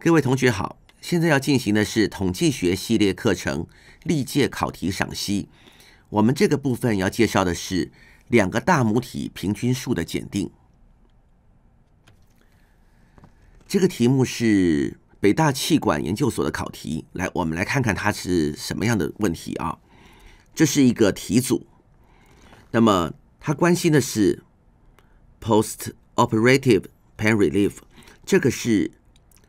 各位同学好，现在要进行的是统计学系列课程历届考题赏析。我们这个部分要介绍的是两个大母体平均数的检定。这个题目是北大气管研究所的考题，来，我们来看看它是什么样的问题啊？这是一个题组，那么它关心的是 postoperative pain relief，这个是。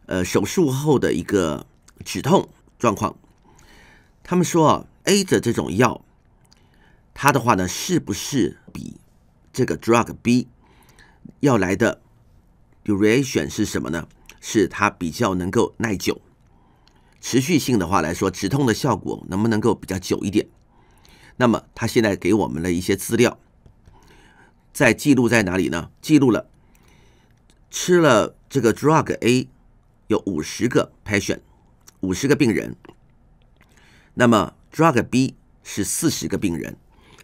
呃，手术后的一个止痛状况，他们说啊，A 的这种药，它的话呢，是不是比这个 Drug B 要来的 duration 是什么呢？是它比较能够耐久，持续性的话来说，止痛的效果能不能够比较久一点？那么，它现在给我们了一些资料，在记录在哪里呢？记录了吃了这个 Drug A。有五十个 patient，五十个病人。那么 drug B 是四十个病人。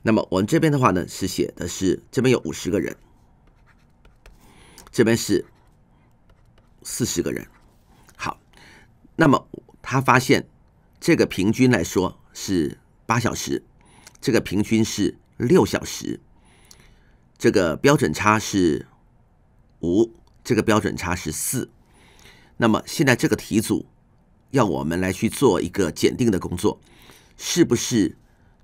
那么我们这边的话呢，是写的是这边有五十个人，这边是四十个人。好，那么他发现这个平均来说是八小时，这个平均是六小时，这个标准差是五，这个标准差是四。那么现在这个题组要我们来去做一个检定的工作，是不是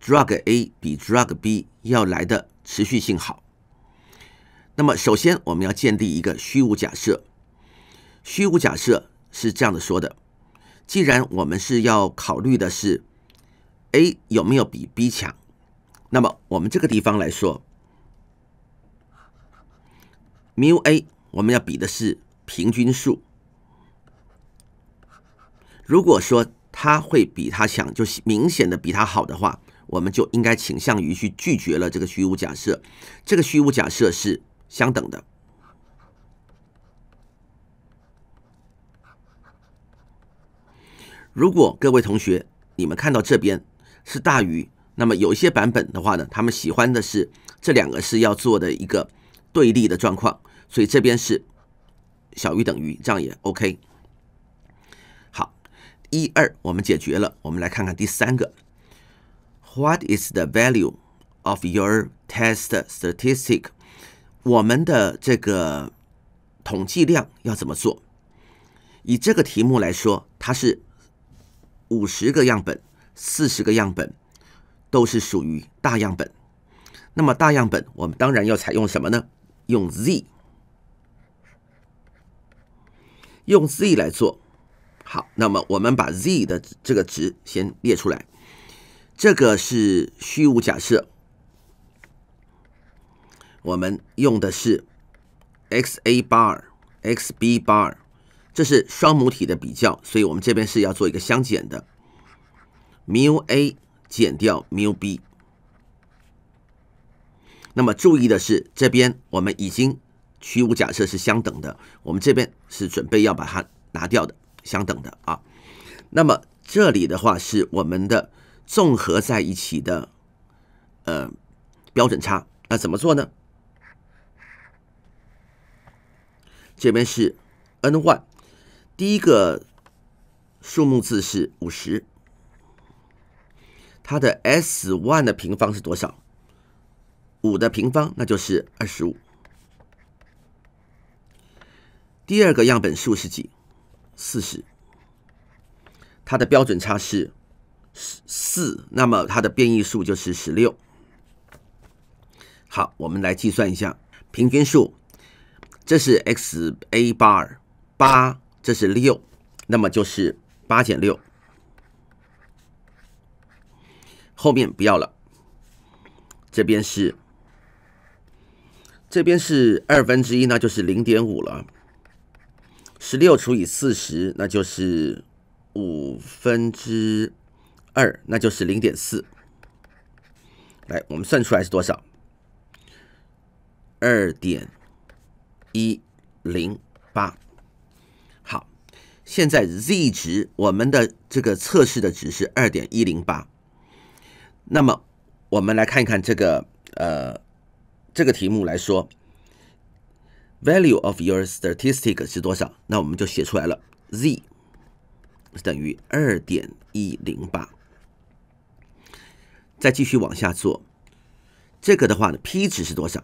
Drug A 比 Drug B 要来的持续性好？那么首先我们要建立一个虚无假设，虚无假设是这样的说的：既然我们是要考虑的是 A 有没有比 B 强，那么我们这个地方来说，mu A 我们要比的是平均数。如果说他会比他强，就明显的比他好的话，我们就应该倾向于去拒绝了这个虚无假设。这个虚无假设是相等的。如果各位同学你们看到这边是大于，那么有一些版本的话呢，他们喜欢的是这两个是要做的一个对立的状况，所以这边是小于等于，这样也 OK。一二我们解决了，我们来看看第三个。What is the value of your test statistic？我们的这个统计量要怎么做？以这个题目来说，它是五十个样本、四十个样本都是属于大样本。那么大样本，我们当然要采用什么呢？用 Z，用 Z 来做。好，那么我们把 z 的这个值先列出来。这个是虚无假设，我们用的是 x a bar x b bar，这是双母体的比较，所以我们这边是要做一个相减的 mu a 减掉 mu b。那么注意的是，这边我们已经虚无假设是相等的，我们这边是准备要把它拿掉的。相等的啊，那么这里的话是我们的综合在一起的呃标准差，那怎么做呢？这边是 n one，第一个数目字是五十，它的 s one 的平方是多少？五的平方那就是二十五。第二个样本数是几？四十，它的标准差是四，那么它的变异数就是十六。好，我们来计算一下平均数，这是 x a bar 八，这是六，那么就是八减六，后面不要了。这边是，这边是二分之一，那就是零点五了。十六除以四十，那就是五分之二，那就是零点四。来，我们算出来是多少？二点一零八。好，现在 Z 值，我们的这个测试的值是二点一零八。那么，我们来看一看这个呃，这个题目来说。Value of your statistic 是多少？那我们就写出来了，Z 等于二点一零八。再继续往下做，这个的话呢，P 值是多少？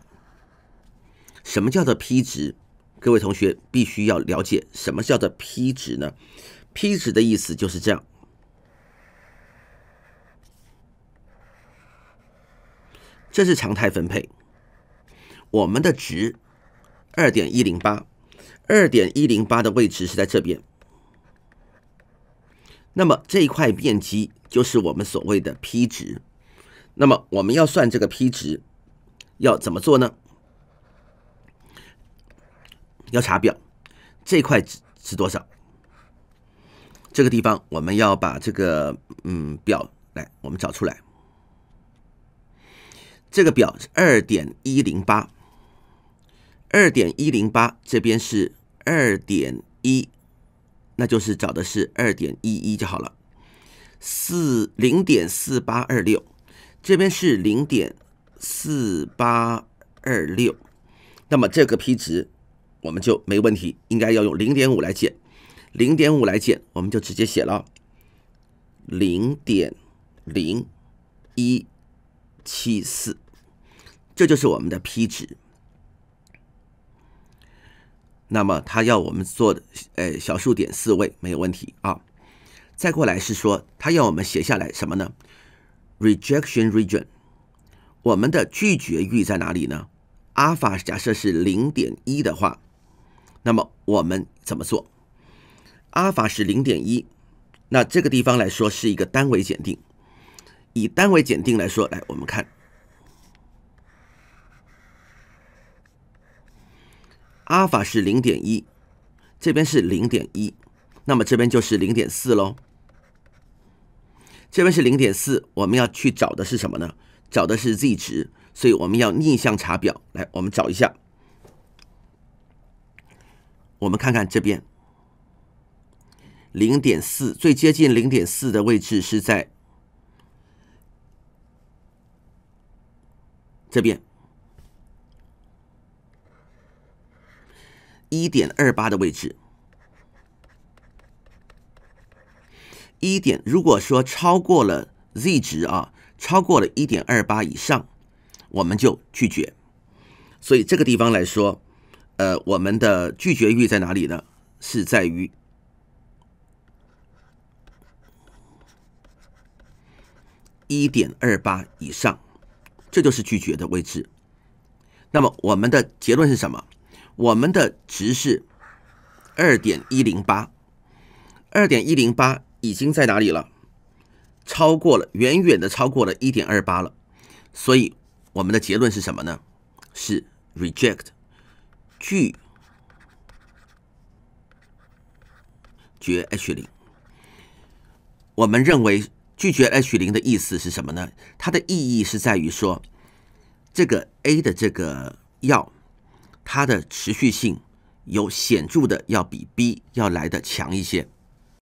什么叫做 P 值？各位同学必须要了解，什么叫做 P 值呢？P 值的意思就是这样，这是常态分配，我们的值。二点一零八，二点一零八的位置是在这边。那么这一块面积就是我们所谓的 p 值。那么我们要算这个 p 值，要怎么做呢？要查表，这块值值多少？这个地方我们要把这个嗯表来，我们找出来。这个表二点一零八。二点一零八，这边是二点一，那就是找的是二点一一就好了。四零点四八二六，这边是零点四八二六，那么这个 p 值我们就没问题，应该要用零点五来减，零点五来减，我们就直接写了零点零一七四，这就是我们的 p 值。那么他要我们做，的，呃，小数点四位没有问题啊。再过来是说，他要我们写下来什么呢？Rejection region，我们的拒绝域在哪里呢？阿尔法假设是零点一的话，那么我们怎么做？阿尔法是零点一，那这个地方来说是一个单位检定。以单位检定来说，来我们看。阿尔法是零点一，这边是零点一，那么这边就是零点四喽。这边是零点四，我们要去找的是什么呢？找的是 z 值，所以我们要逆向查表。来，我们找一下，我们看看这边，零点四最接近零点四的位置是在这边。一点二八的位置，一点如果说超过了 Z 值啊，超过了一点二八以上，我们就拒绝。所以这个地方来说，呃，我们的拒绝域在哪里呢？是在于一点二八以上，这就是拒绝的位置。那么我们的结论是什么？我们的值是二点一零八，二点一零八已经在哪里了？超过了，远远的超过了一点二八了。所以我们的结论是什么呢？是 reject 拒绝 H 零。我们认为拒绝 H 零的意思是什么呢？它的意义是在于说这个 A 的这个药。它的持续性有显著的要比 B 要来的强一些。